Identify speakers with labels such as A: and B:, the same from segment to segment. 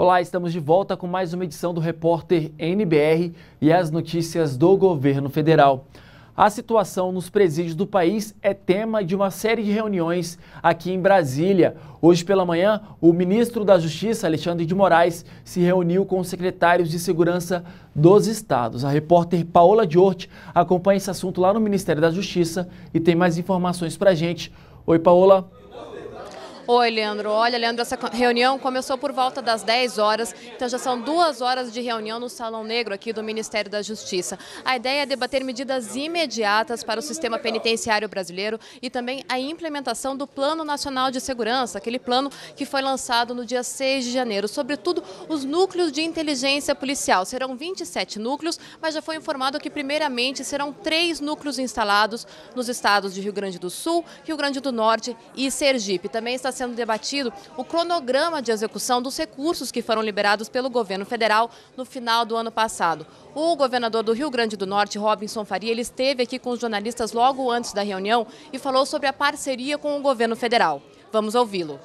A: Olá, estamos de volta com mais uma edição do Repórter NBR e as notícias do governo federal. A situação nos presídios do país é tema de uma série de reuniões aqui em Brasília. Hoje pela manhã, o ministro da Justiça, Alexandre de Moraes, se reuniu com os secretários de segurança dos estados. A repórter Paola Diorte acompanha esse assunto lá no Ministério da Justiça e tem mais informações para gente. Oi, Paola.
B: Oi, Leandro. Olha, Leandro, essa reunião começou por volta das 10 horas, então já são duas horas de reunião no Salão Negro aqui do Ministério da Justiça. A ideia é debater medidas imediatas para o sistema penitenciário brasileiro e também a implementação do Plano Nacional de Segurança, aquele plano que foi lançado no dia 6 de janeiro. Sobretudo, os núcleos de inteligência policial. Serão 27 núcleos, mas já foi informado que, primeiramente, serão três núcleos instalados nos estados de Rio Grande do Sul, Rio Grande do Norte e Sergipe. Também está sendo debatido o cronograma de execução dos recursos que foram liberados pelo governo federal no final do ano passado. O governador do Rio Grande do Norte, Robinson Faria, ele esteve aqui com os jornalistas logo antes da reunião e falou sobre a parceria com o governo federal. Vamos ouvi-lo.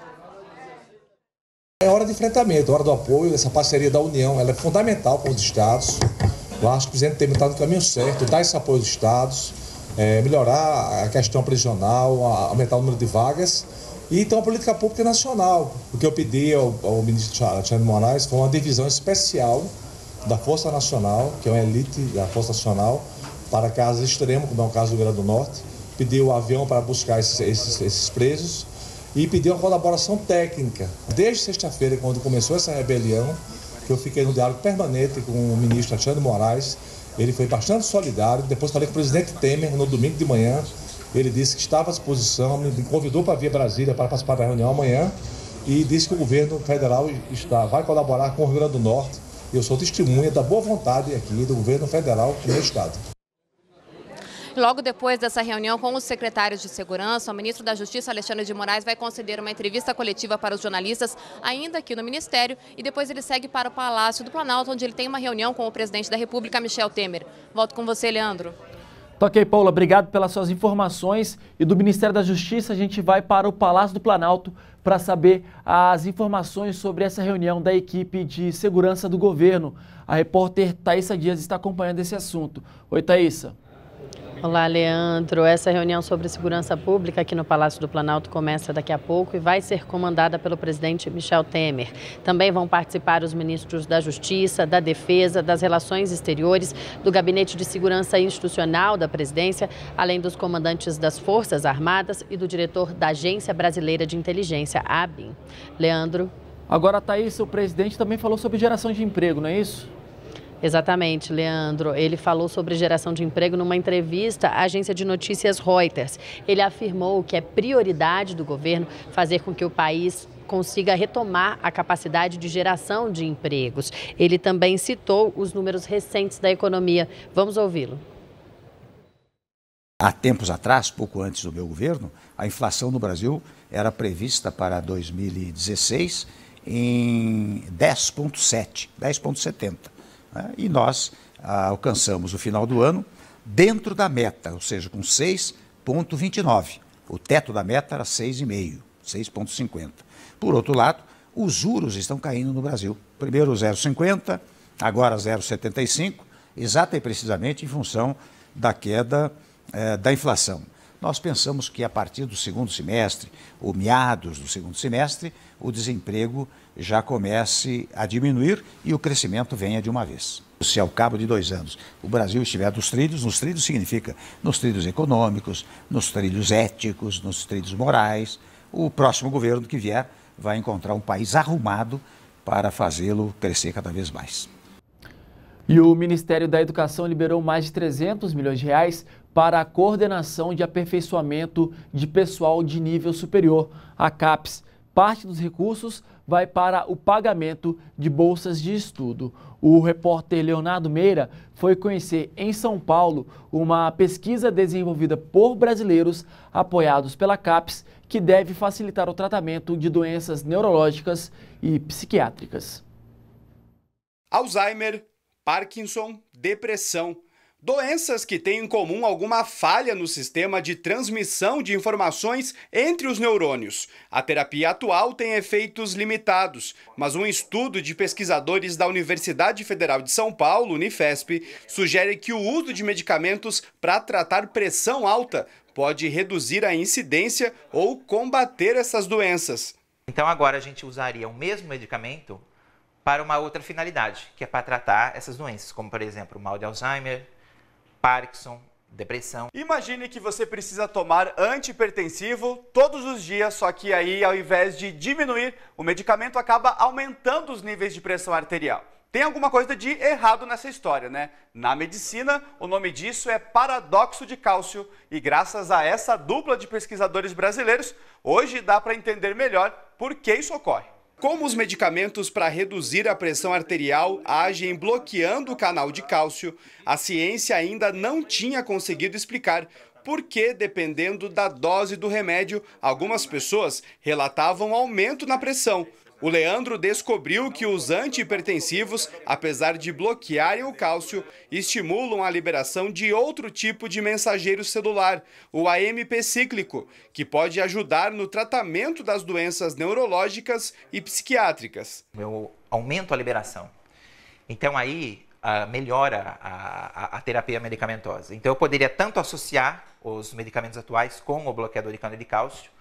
C: É hora de enfrentamento, hora do apoio, essa parceria da União, ela é fundamental para os estados. Eu acho que o presidente tem estado no caminho certo, dar esse apoio aos estados, é, melhorar a questão prisional, aumentar o número de vagas e então a política pública é nacional. O que eu pedi ao, ao ministro Alexandre Moraes foi uma divisão especial da Força Nacional, que é uma elite da Força Nacional, para casos extremos, como é o caso do Rio Grande do Norte, pedir o um avião para buscar esses, esses, esses presos e pedir uma colaboração técnica. Desde sexta-feira, quando começou essa rebelião, que eu fiquei no diálogo permanente com o ministro Alexandre Moraes, ele foi bastante solidário, depois falei com o presidente Temer no domingo de manhã, ele disse que estava à disposição, me convidou para vir a Brasília para participar da reunião amanhã e disse que o governo federal está, vai colaborar com o Rio Grande do Norte. Eu sou testemunha da boa vontade aqui do governo federal e do Estado.
B: Logo depois dessa reunião com os secretários de Segurança, o ministro da Justiça, Alexandre de Moraes, vai conceder uma entrevista coletiva para os jornalistas, ainda aqui no Ministério, e depois ele segue para o Palácio do Planalto, onde ele tem uma reunião com o presidente da República, Michel Temer. Volto com você, Leandro.
A: Então, ok, Paula, obrigado pelas suas informações. E do Ministério da Justiça, a gente vai para o Palácio do Planalto para saber as informações sobre essa reunião da equipe de segurança do governo. A
B: repórter Thaisa Dias está acompanhando esse assunto. Oi, Thaisa. Olá, Leandro. Essa reunião sobre segurança pública aqui no Palácio do Planalto começa daqui a pouco e vai ser comandada pelo presidente Michel Temer. Também vão participar os ministros da Justiça, da Defesa, das Relações Exteriores, do Gabinete de Segurança Institucional da Presidência, além dos comandantes das Forças Armadas e do diretor da Agência Brasileira de Inteligência, ABIN. Leandro.
A: Agora, Thaís, o presidente também falou sobre geração de emprego, não é isso?
B: Exatamente, Leandro. Ele falou sobre geração de emprego numa entrevista à agência de notícias Reuters. Ele afirmou que é prioridade do governo fazer com que o país consiga retomar a capacidade de geração de empregos. Ele também citou os números recentes da economia. Vamos ouvi-lo.
A: Há
C: tempos atrás, pouco antes do meu governo, a inflação no Brasil era prevista para 2016 em 10,7, 10,70. Né? E nós ah, alcançamos o final do ano dentro da meta, ou seja, com 6,29. O teto da meta era 6,5, 6,50. Por outro lado, os juros estão caindo no Brasil. Primeiro 0,50, agora 0,75, exata e precisamente em função da queda eh, da inflação nós pensamos que a partir do segundo semestre, ou meados do segundo semestre, o desemprego já comece a diminuir e o crescimento venha de uma vez. Se ao cabo de dois anos o Brasil estiver nos trilhos, nos trilhos significa nos trilhos econômicos, nos trilhos éticos, nos trilhos morais, o próximo governo que vier
A: vai encontrar um país arrumado para fazê-lo crescer cada vez mais. E o Ministério da Educação liberou mais de 300 milhões de reais para a coordenação de aperfeiçoamento de pessoal de nível superior, a CAPES. Parte dos recursos vai para o pagamento de bolsas de estudo. O repórter Leonardo Meira foi conhecer em São Paulo uma pesquisa desenvolvida por brasileiros apoiados pela CAPES que deve facilitar o tratamento de doenças neurológicas e psiquiátricas.
C: Alzheimer Parkinson, depressão, doenças que têm em comum alguma falha no sistema de transmissão de informações entre os neurônios. A terapia atual tem efeitos limitados, mas um estudo de pesquisadores da Universidade Federal de São Paulo, Unifesp, sugere que o uso de medicamentos para tratar pressão alta pode reduzir a incidência ou combater essas doenças. Então agora a gente usaria o mesmo medicamento para uma outra finalidade, que é para tratar essas doenças, como por exemplo, mal de Alzheimer, Parkinson, depressão. Imagine que você precisa tomar antipertensivo todos os dias, só que aí ao invés de diminuir, o medicamento acaba aumentando os níveis de pressão arterial. Tem alguma coisa de errado nessa história, né? Na medicina, o nome disso é paradoxo de cálcio e graças a essa dupla de pesquisadores brasileiros, hoje dá para entender melhor por que isso ocorre. Como os medicamentos para reduzir a pressão arterial agem bloqueando o canal de cálcio, a ciência ainda não tinha conseguido explicar por que, dependendo da dose do remédio, algumas pessoas relatavam aumento na pressão, o Leandro descobriu que os antihipertensivos, apesar de bloquearem o cálcio, estimulam a liberação de outro tipo de mensageiro celular, o AMP cíclico, que pode ajudar no tratamento das doenças neurológicas e psiquiátricas. Eu aumento a liberação. Então aí ah, melhora a, a, a, terapia medicamentosa. Então eu poderia tanto associar os medicamentos atuais com o bloqueador de cana de cálcio,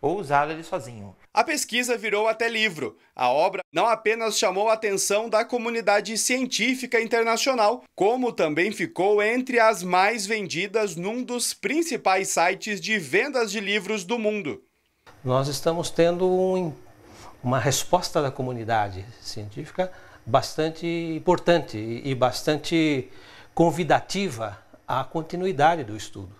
C: ou usá-lo ele sozinho. A pesquisa virou até livro. A obra não apenas chamou a atenção da comunidade científica internacional, como também ficou entre as mais vendidas num dos principais sites de vendas de livros do mundo. Nós estamos tendo um, uma resposta da comunidade científica bastante importante e bastante convidativa à continuidade do estudo.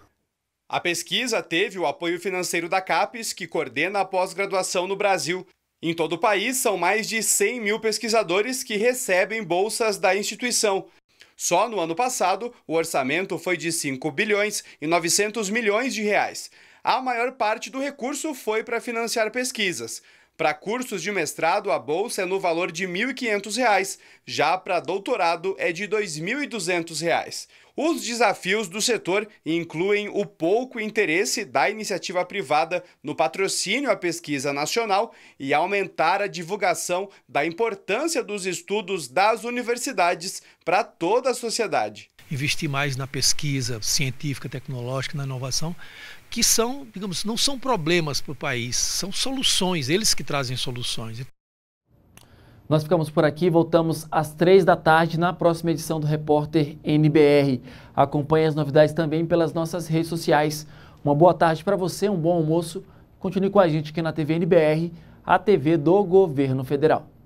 C: A pesquisa teve o apoio financeiro da CAPES, que coordena a pós-graduação no Brasil. Em todo o país, são mais de 100 mil pesquisadores que recebem bolsas da instituição. Só no ano passado, o orçamento foi de 5 bilhões e 900 milhões de reais. A maior parte do recurso foi para financiar pesquisas. Para cursos de mestrado, a bolsa é no valor de R$ 1.500, já para doutorado é de R$ 2.200. Os desafios do setor incluem o pouco interesse da iniciativa privada no patrocínio à pesquisa nacional e aumentar a divulgação da importância dos estudos das universidades
A: para toda a sociedade investir mais na pesquisa científica, tecnológica, na inovação, que são, digamos, não são problemas para o país, são soluções, eles que trazem soluções. Nós ficamos por aqui, voltamos às três da tarde na próxima edição do Repórter NBR. Acompanhe as novidades também pelas nossas redes sociais. Uma boa tarde para você, um bom almoço. Continue com a gente aqui na TV NBR, a TV do Governo Federal.